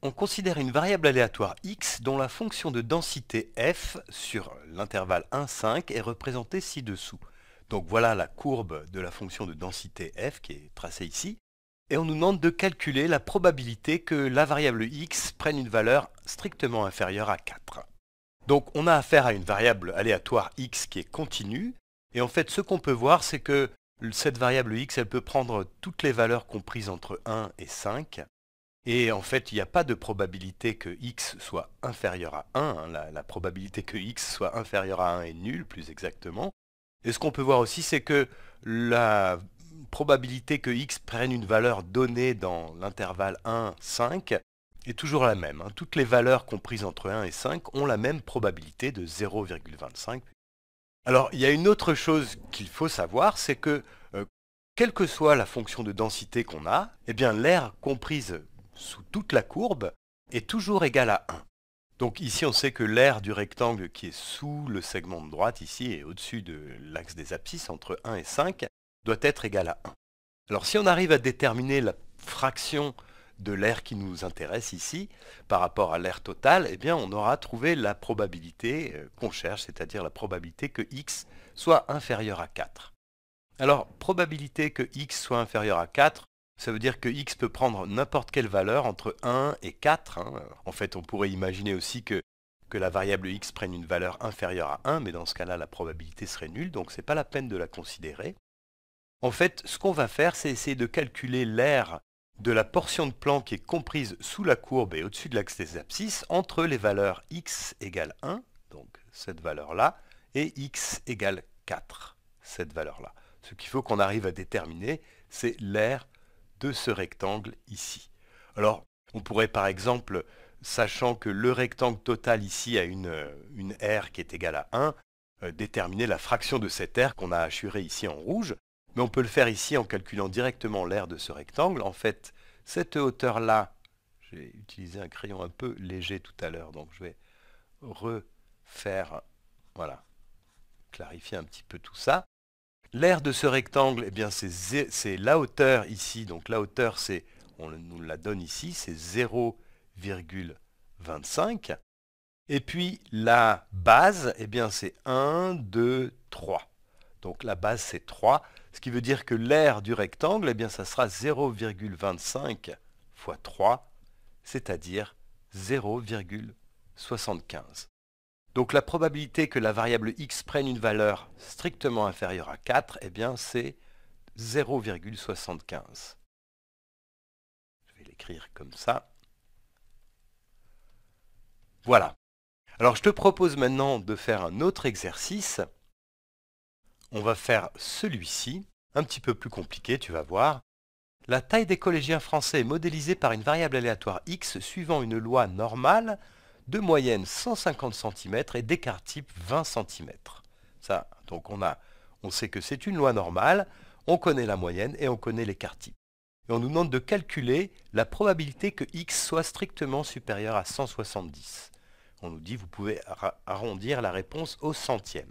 On considère une variable aléatoire x dont la fonction de densité f sur l'intervalle 1,5 est représentée ci-dessous. Donc voilà la courbe de la fonction de densité f qui est tracée ici. Et on nous demande de calculer la probabilité que la variable x prenne une valeur strictement inférieure à 4. Donc on a affaire à une variable aléatoire x qui est continue. Et en fait, ce qu'on peut voir, c'est que cette variable x, elle peut prendre toutes les valeurs comprises entre 1 et 5. Et en fait, il n'y a pas de probabilité que x soit inférieur à 1. Hein. La, probabilité que x soit inférieur à 1 est nulle, plus exactement. Et ce qu'on peut voir aussi, c'est que la probabilité que x prenne une valeur donnée dans l'intervalle 1, 5 est toujours la même. Hein. Toutes les valeurs comprises entre 1 et 5 ont la même probabilité de 0,25. Alors, il y a une autre chose qu'il faut savoir, c'est que, euh, quelle que soit la fonction de densité qu'on a, eh bien l'aire comprise sous toute la courbe est toujours égal à 1. Donc ici, on sait que l'aire du rectangle qui est sous le segment de droite, ici, et au-dessus de l'axe des abscisses, entre 1 et 5, doit être égal à 1. Alors si on arrive à déterminer la fraction de l'aire qui nous intéresse ici par rapport à l'aire totale, eh bien on aura trouvé la probabilité euh, qu'on cherche, c'est-à-dire la probabilité que x soit inférieur à 4. Alors, probabilité que x soit inférieur à 4, ça veut dire que x peut prendre n'importe quelle valeur entre 1 et 4. Hein. En fait, on pourrait imaginer aussi que, que la variable x prenne une valeur inférieure à 1, mais dans ce cas-là, la probabilité serait nulle, donc ce n'est pas la peine de la considérer. En fait, ce qu'on va faire, c'est essayer de calculer l'aire de la portion de plan qui est comprise sous la courbe et au-dessus de l'axe des abscisses entre les valeurs x égale 1, donc cette valeur-là, et x égale 4, cette valeur-là. Ce qu'il faut qu'on arrive à déterminer, c'est l'aire de ce rectangle ici. Alors, on pourrait par exemple, sachant que le rectangle total ici a une, R qui est égale à 1, euh, déterminer la fraction de cette R qu'on a assurée ici en rouge, mais on peut le faire ici en calculant directement l'air de ce rectangle. En fait, cette hauteur-là, j'ai utilisé un crayon un peu léger tout à l'heure, donc je vais refaire, voilà, clarifier un petit peu tout ça. L'aire de ce rectangle, eh c'est la hauteur ici. Donc la hauteur, c'est on nous la donne ici, c'est 0,25. Et puis la base, eh bien c'est 1, 2, 3. Donc la base c'est 3, ce qui veut dire que l'aire du rectangle, eh ça sera 0,25 fois 3, c'est-à-dire 0,75. Donc la probabilité que la variable x prenne une valeur strictement inférieure à 4, eh bien c'est 0,75. Je vais l'écrire comme ça. Voilà. Alors je te propose maintenant de faire un autre exercice. On va faire celui-ci, un petit peu plus compliqué, tu vas voir. La taille des collégiens français est modélisée par une variable aléatoire x suivant une loi normale de moyenne 150 cm et d'écart type 20 cm. Ça, donc on, a, on sait que c'est une loi normale, on connaît la moyenne et on connaît l'écart type. Et on nous demande de calculer la probabilité que x soit strictement supérieur à 170. On nous dit vous pouvez arrondir la réponse au centième.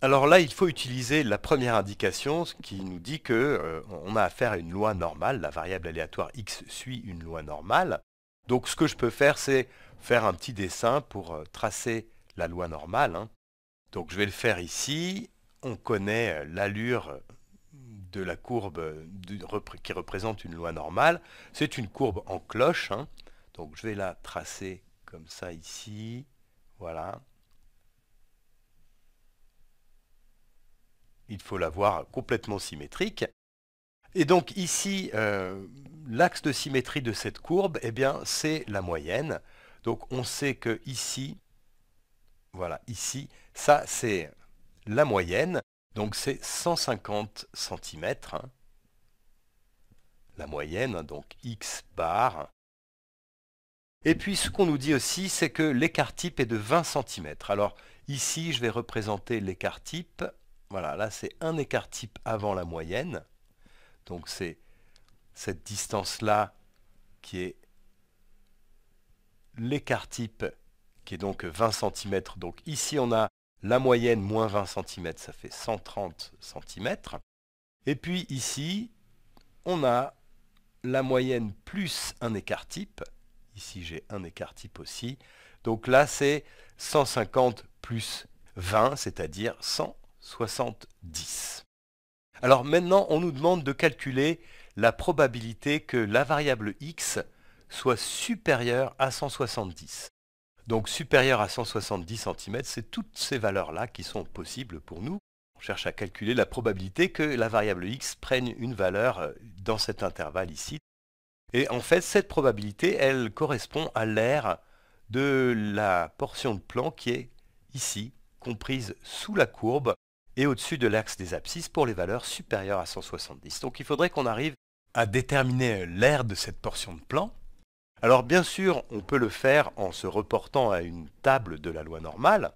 Alors là, il faut utiliser la première indication qui nous dit qu'on euh, a affaire à une loi normale, la variable aléatoire x suit une loi normale. Donc ce que je peux faire, c'est faire un petit dessin pour euh, tracer la loi normale. Hein. Donc je vais le faire ici. On connaît euh, l'allure euh, de la courbe qui représente une loi normale. C'est une courbe en cloche. Hein. Donc je vais la tracer comme ça ici. Voilà. Il faut la voir complètement symétrique. Et donc ici, euh, l'axe de symétrie de cette courbe, eh bien, c'est la moyenne. Donc on sait que ici, voilà, ici, ça c'est la moyenne. Donc c'est 150 cm. Hein. la moyenne, donc x bar. Et puis ce qu'on nous dit aussi, c'est que l'écart type est de 20 cm. Alors ici, je vais représenter l'écart type. Voilà, là c'est un écart type avant la moyenne. Donc c'est cette distance-là qui est l'écart type, qui est donc 20 cm. Donc ici, on a la moyenne moins 20 cm, ça fait 130 cm. Et puis ici, on a la moyenne plus un écart type. Ici, j'ai un écart type aussi. Donc là, c'est 150 plus 20, c'est-à-dire 170. Alors maintenant, on nous demande de calculer la probabilité que la variable x soit supérieure à 170. Donc supérieure à 170 cm, c'est toutes ces valeurs-là qui sont possibles pour nous. On cherche à calculer la probabilité que la variable x prenne une valeur euh, dans cet intervalle ici. Et en fait, cette probabilité, elle correspond à l'aire de la portion de plan qui est ici, comprise sous la courbe, et au-dessus de l'axe des abscisses pour les valeurs supérieures à 170. Donc il faudrait qu'on arrive à déterminer l'aire de cette portion de plan. Alors bien sûr, on peut le faire en se reportant à une table de la loi normale,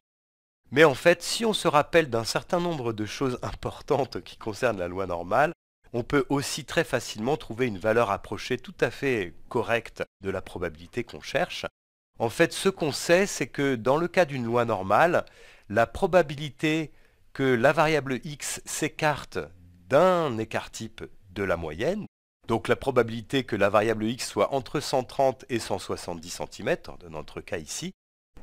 mais en fait, si on se rappelle d'un certain nombre de choses importantes qui concernent la loi normale, on peut aussi très facilement trouver une valeur approchée tout à fait correcte de la probabilité qu'on cherche. En fait, ce qu'on sait, c'est que dans le cas d'une loi normale, la probabilité que la variable x s'écarte d'un écart type de la moyenne, donc la probabilité que la variable x soit entre 130 et 170 cm, dans notre cas ici,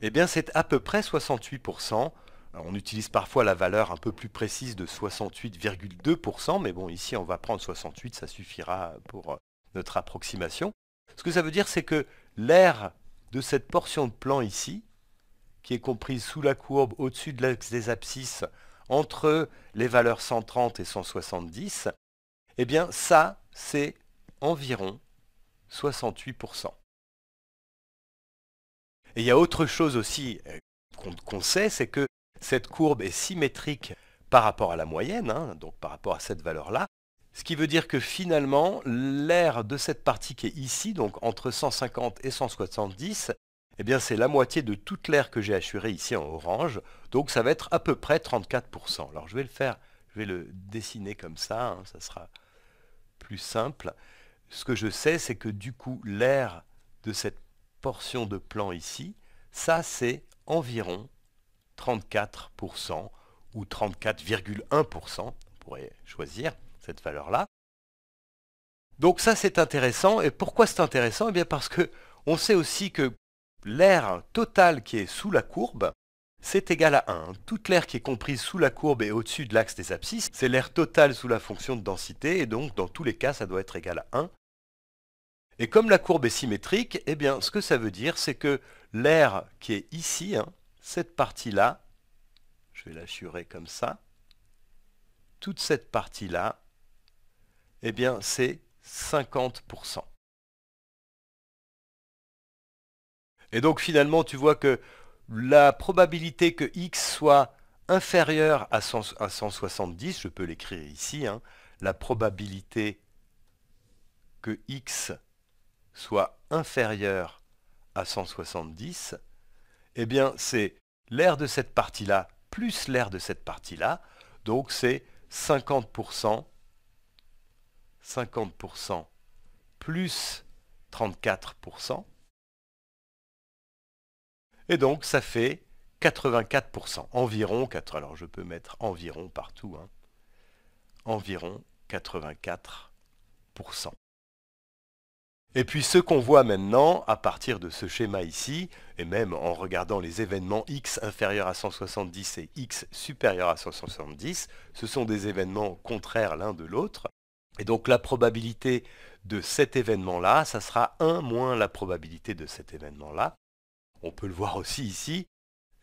eh bien c'est à peu près 68%. on utilise parfois la valeur un peu plus précise de 68,2%, mais bon, ici on va prendre 68, ça suffira pour euh, notre approximation. Ce que ça veut dire, c'est que l'aire de cette portion de plan ici, qui est comprise sous la courbe, au-dessus de l'axe des abscisses, entre les valeurs 130 et 170, eh bien ça, c'est environ 68%. Et il y a autre chose aussi euh, qu'on sait, c'est que cette courbe est symétrique par rapport à la moyenne, hein, donc par rapport à cette valeur-là, ce qui veut dire que finalement, l'air de cette partie qui est ici, donc entre 150 et 170, eh bien c'est la moitié de toute l'air que j'ai assuré ici en orange, donc ça va être à peu près 34%. Alors je vais le faire, je vais le dessiner comme ça, hein, ça sera plus simple. Ce que je sais, c'est que du coup l'air de cette portion de plan ici, ça c'est environ 34% ou 34,1%, on pourrait choisir cette valeur-là. Donc ça c'est intéressant, et pourquoi c'est intéressant Eh bien parce que on sait aussi que l'air total qui est sous la courbe, c'est égal à 1. Toute l'air qui est comprise sous la courbe et au-dessus de l'axe des abscisses, c'est l'air total sous la fonction de densité, et donc dans tous les cas, ça doit être égal à 1. Et comme la courbe est symétrique, eh bien, ce que ça veut dire, c'est que l'air qui est ici, hein, cette partie-là, je vais l'assurer comme ça, toute cette partie-là, eh bien, c'est 50%. Et donc finalement, tu vois que la probabilité que x soit inférieure à, 170, je peux l'écrire ici, hein, la probabilité que x soit inférieure à 170, eh bien c'est l'air de cette partie-là plus l'air de cette partie-là, donc c'est 50%, 50% plus 34%, et donc, ça fait 84%, environ Alors, je peux mettre environ partout. Hein. environ 84%. Et puis ce qu'on voit maintenant, à partir de ce schéma ici, et même en regardant les événements x inférieur à 170 et x supérieur à 170, ce sont des événements contraires l'un de l'autre. Et donc la probabilité de cet événement-là, ça sera 1 moins la probabilité de cet événement-là on peut le voir aussi ici,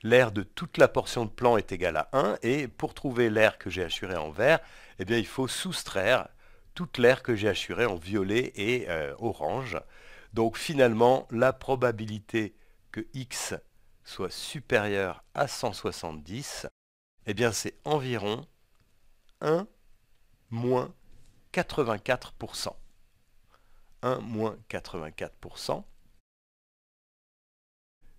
l'air de toute la portion de plan est égal à 1, et pour trouver l'air que j'ai assuré en vert, eh bien, il faut soustraire toute l'air que j'ai assuré en violet et euh, orange. Donc finalement, la probabilité que x soit supérieur à 170, eh bien c'est environ 1 moins 84%. 1 moins 84%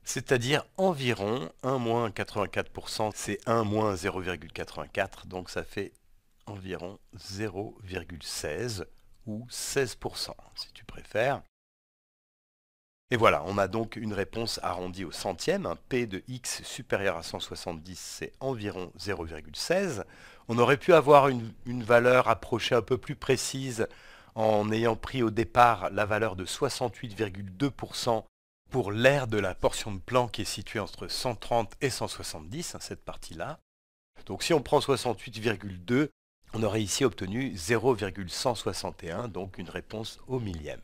c'est-à-dire environ 1 moins 84%, c'est 1 moins 0,84, donc ça fait environ 0,16 ou 16% si tu préfères. Et voilà, on a donc une réponse arrondie au centième, un P de x supérieur à 170 c'est environ 0,16. On aurait pu avoir une, une valeur approchée un peu plus précise en ayant pris au départ la valeur de 68,2% pour l'aire de la portion de plan qui est située entre 130 et 170, hein, cette partie-là. Donc si on prend 68,2, on aurait ici obtenu 0,161, donc une réponse au millième.